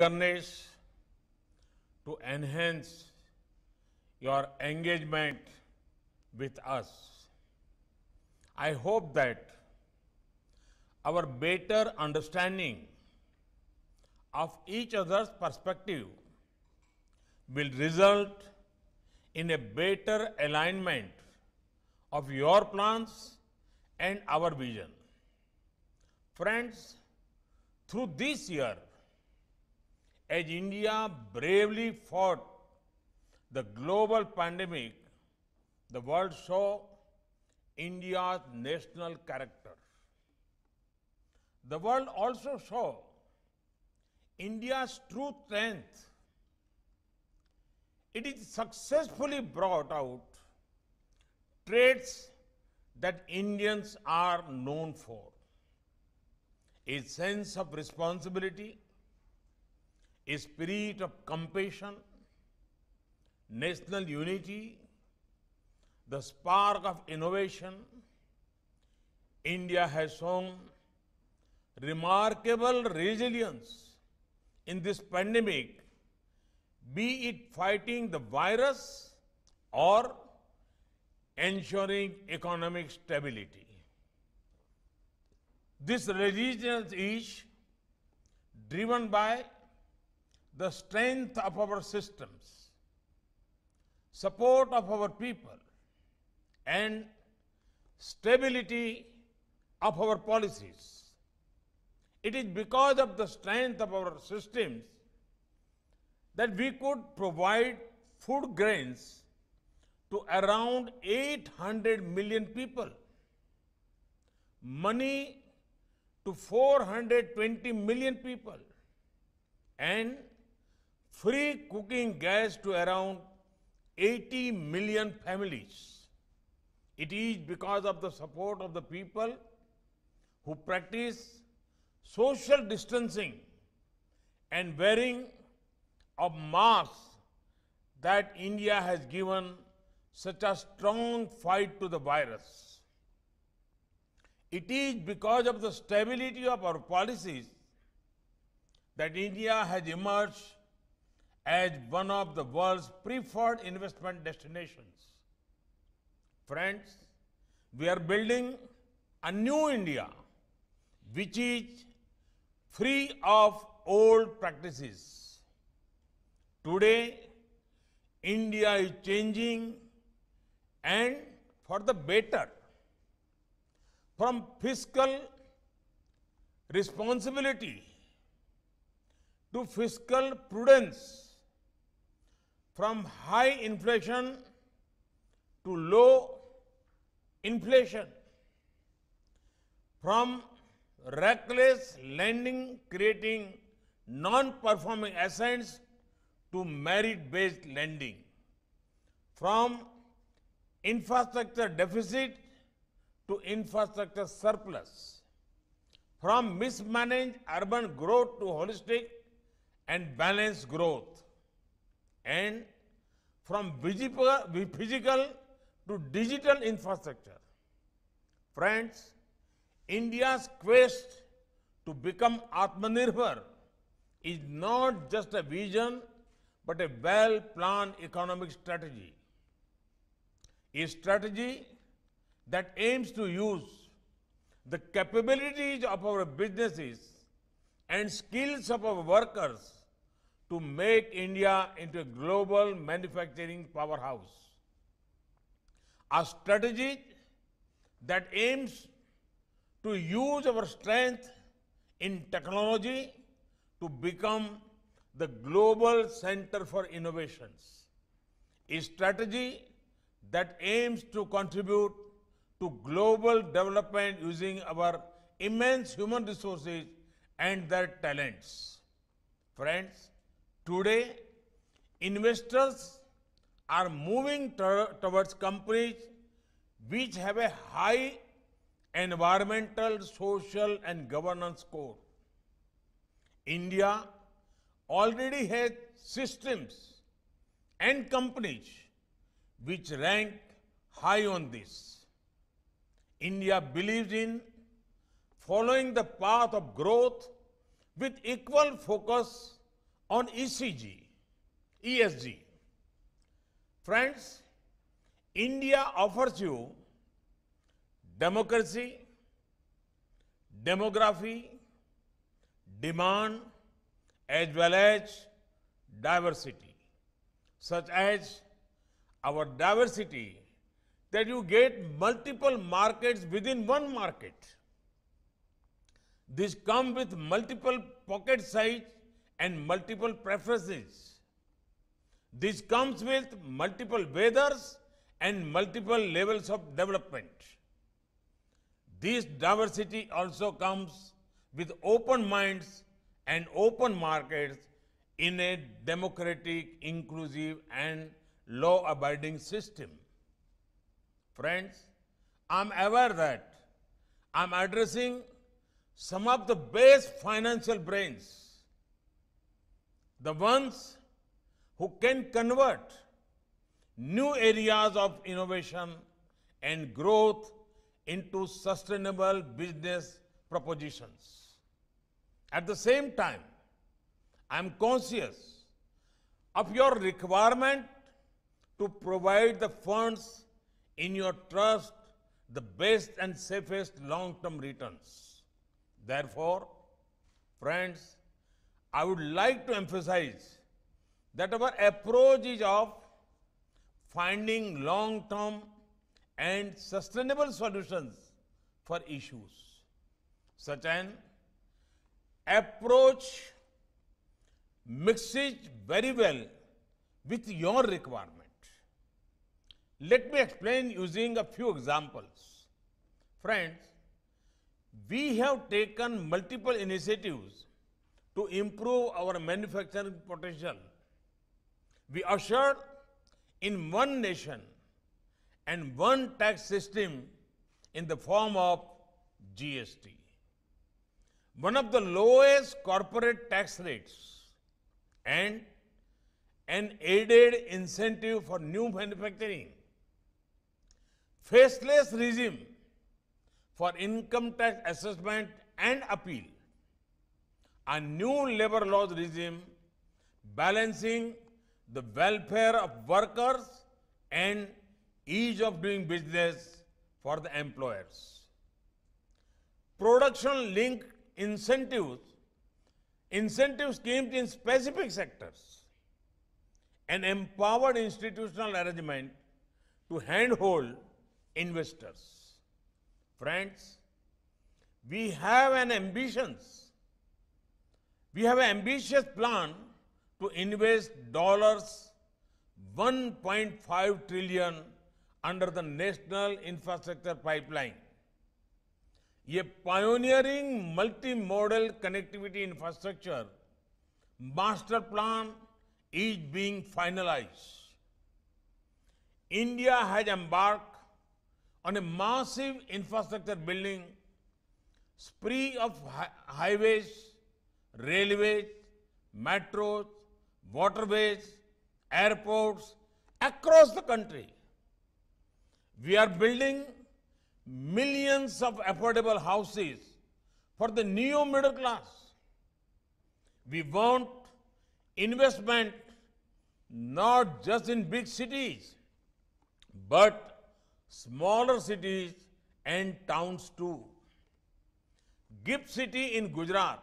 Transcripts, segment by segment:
to enhance your engagement with us. I hope that our better understanding of each other's perspective will result in a better alignment of your plans and our vision. Friends, through this year, as India bravely fought the global pandemic, the world saw India's national character. The world also saw India's true strength. It is successfully brought out traits that Indians are known for a sense of responsibility, a spirit of compassion, national unity, the spark of innovation, India has shown remarkable resilience in this pandemic, be it fighting the virus or ensuring economic stability. This resilience is driven by the strength of our systems, support of our people, and stability of our policies. It is because of the strength of our systems that we could provide food grains to around 800 million people, money to 420 million people, and free cooking gas to around 80 million families. It is because of the support of the people who practice social distancing and wearing of masks that India has given such a strong fight to the virus. It is because of the stability of our policies that India has emerged as one of the world's preferred investment destinations. Friends, we are building a new India which is free of old practices. Today, India is changing and for the better. From fiscal responsibility to fiscal prudence from high inflation to low inflation, from reckless lending creating non-performing assets to merit-based lending, from infrastructure deficit to infrastructure surplus, from mismanaged urban growth to holistic and balanced growth, and from physical to digital infrastructure. Friends, India's quest to become Atmanirbhar is not just a vision but a well planned economic strategy. A strategy that aims to use the capabilities of our businesses and skills of our workers to make India into a global manufacturing powerhouse. A strategy that aims to use our strength in technology to become the global center for innovations. A strategy that aims to contribute to global development using our immense human resources and their talents. Friends, Today, investors are moving towards companies which have a high environmental, social and governance score. India already has systems and companies which rank high on this. India believes in following the path of growth with equal focus on ECG, ESG. Friends, India offers you democracy, demography, demand, as well as diversity, such as our diversity that you get multiple markets within one market. This comes with multiple pocket size and multiple preferences. This comes with multiple weathers and multiple levels of development. This diversity also comes with open minds and open markets in a democratic, inclusive and law-abiding system. Friends, I'm aware that I'm addressing some of the best financial brains the ones who can convert new areas of innovation and growth into sustainable business propositions. At the same time, I am conscious of your requirement to provide the funds in your trust the best and safest long-term returns. Therefore, friends, I would like to emphasize that our approach is of finding long term and sustainable solutions for issues. Such an approach mixes very well with your requirement. Let me explain using a few examples. Friends, we have taken multiple initiatives to improve our manufacturing potential. We ushered in one nation and one tax system in the form of GST, one of the lowest corporate tax rates, and an aided incentive for new manufacturing, faceless regime for income tax assessment and appeal, a new labor laws regime balancing the welfare of workers and ease of doing business for the employers. Production linked incentives, incentive schemes in specific sectors, an empowered institutional arrangement to handhold investors. Friends, we have an ambitions we have an ambitious plan to invest dollars 1.5 trillion under the National Infrastructure Pipeline. A pioneering multimodal connectivity infrastructure master plan is being finalized. India has embarked on a massive infrastructure building spree of highways railways, metros, waterways, airports across the country. We are building millions of affordable houses for the new middle class. We want investment not just in big cities, but smaller cities and towns too. Gift City in Gujarat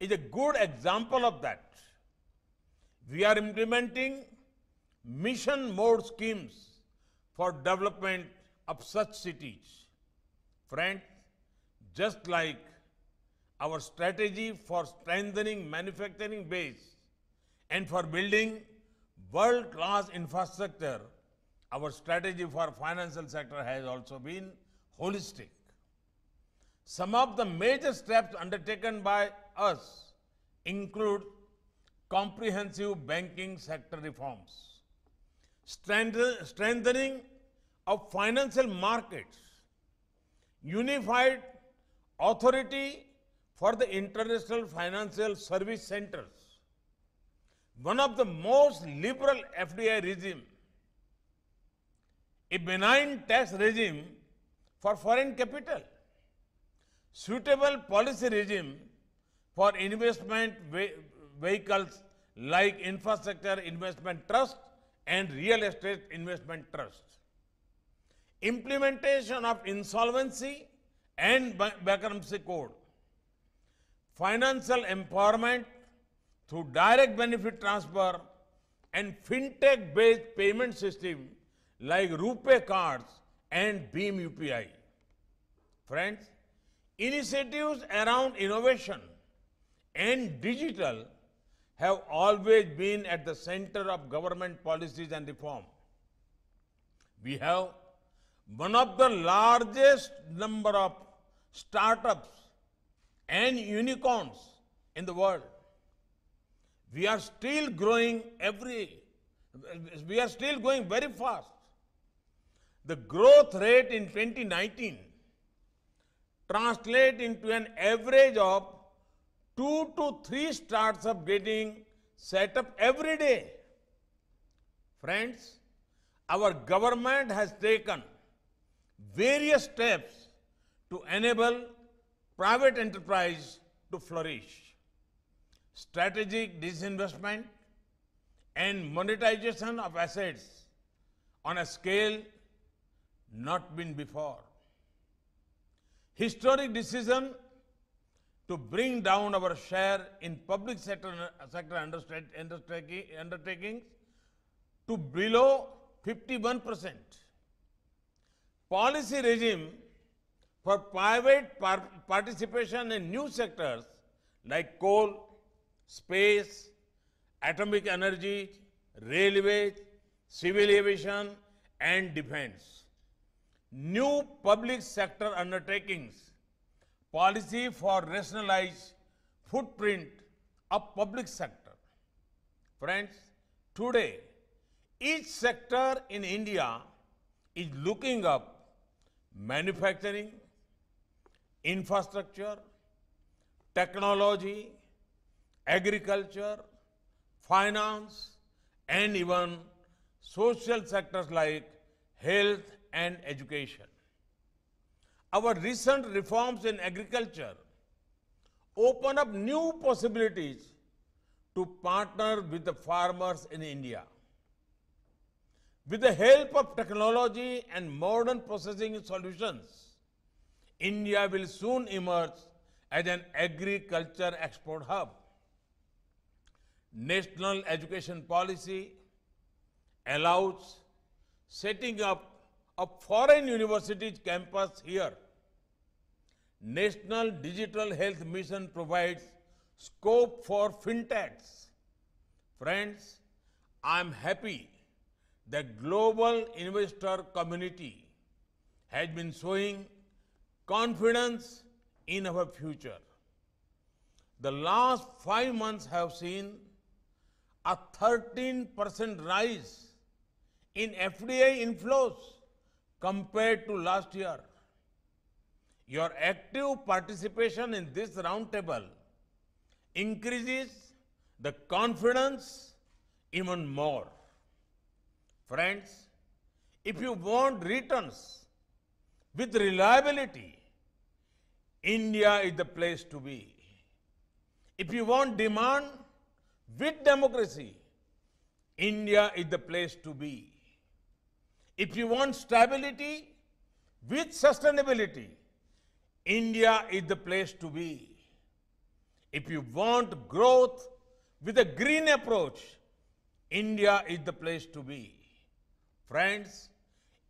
is a good example of that. We are implementing mission mode schemes for development of such cities. Friends, just like our strategy for strengthening manufacturing base and for building world-class infrastructure, our strategy for financial sector has also been holistic. Some of the major steps undertaken by us include comprehensive banking sector reforms, strengthening of financial markets, unified authority for the international financial service centers, one of the most liberal FDI regime, a benign tax regime for foreign capital, suitable policy regime for investment vehicles like Infrastructure Investment Trust and Real Estate Investment Trust. Implementation of Insolvency and Bankruptcy Code. Financial empowerment through direct benefit transfer and fintech-based payment system like Rupee cards and Beam UPI. Friends, initiatives around innovation and digital have always been at the center of government policies and reform. We have one of the largest number of startups and unicorns in the world. We are still growing every, we are still going very fast. The growth rate in 2019 translates into an average of two to three starts of getting set up every day. Friends, our government has taken various steps to enable private enterprise to flourish. Strategic disinvestment and monetization of assets on a scale not been before. Historic decision to bring down our share in public sector, sector undertakings to below 51%. Policy regime for private par participation in new sectors like coal, space, atomic energy, railways, civil aviation and defense. New public sector undertakings policy for rationalized footprint of public sector. Friends, today each sector in India is looking up manufacturing, infrastructure, technology, agriculture, finance and even social sectors like health and education our recent reforms in agriculture open up new possibilities to partner with the farmers in India. With the help of technology and modern processing solutions, India will soon emerge as an agriculture export hub. National education policy allows setting up a foreign university's campus here National Digital Health Mission provides scope for fintechs. Friends, I am happy that global investor community has been showing confidence in our future. The last five months have seen a 13% rise in FDI inflows compared to last year your active participation in this roundtable increases the confidence even more. Friends, if you want returns with reliability, India is the place to be. If you want demand with democracy, India is the place to be. If you want stability with sustainability, India is the place to be. If you want growth with a green approach, India is the place to be. Friends,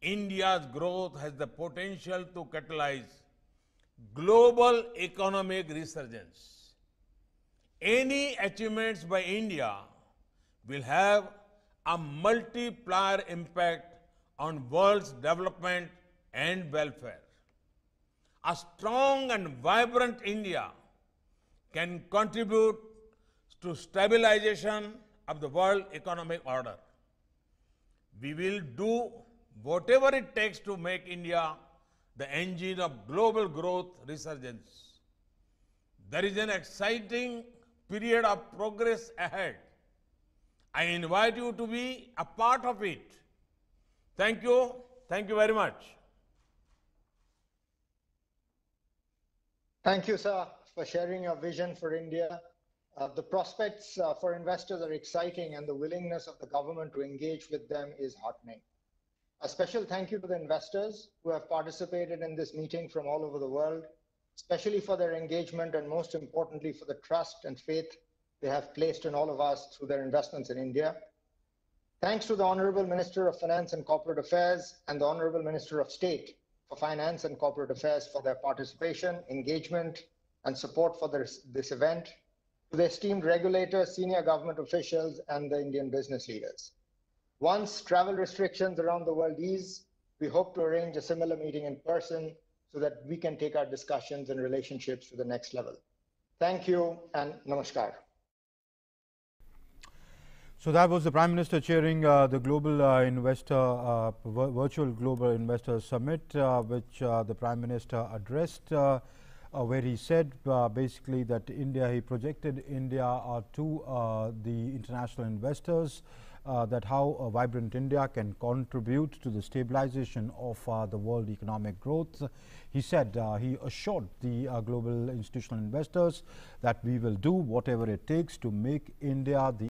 India's growth has the potential to catalyze global economic resurgence. Any achievements by India will have a multiplier impact on world's development and welfare a strong and vibrant India can contribute to stabilization of the world economic order. We will do whatever it takes to make India the engine of global growth resurgence. There is an exciting period of progress ahead. I invite you to be a part of it. Thank you. Thank you very much. Thank you, sir, for sharing your vision for India. Uh, the prospects uh, for investors are exciting, and the willingness of the government to engage with them is heartening. A special thank you to the investors who have participated in this meeting from all over the world, especially for their engagement and most importantly for the trust and faith they have placed in all of us through their investments in India. Thanks to the Honorable Minister of Finance and Corporate Affairs and the Honorable Minister of State for Finance and Corporate Affairs for their participation, engagement, and support for this, this event, to the esteemed regulators, senior government officials, and the Indian business leaders. Once travel restrictions around the world ease, we hope to arrange a similar meeting in person so that we can take our discussions and relationships to the next level. Thank you and namaskar. So that was the Prime Minister chairing uh, the Global uh, Investor uh, Virtual Global Investor Summit, uh, which uh, the Prime Minister addressed, uh, where he said basically that India, he projected India to the international investors, that how a vibrant India can contribute to the stabilization of the world economic growth. He said he assured the global institutional investors that we will do whatever it takes to make India the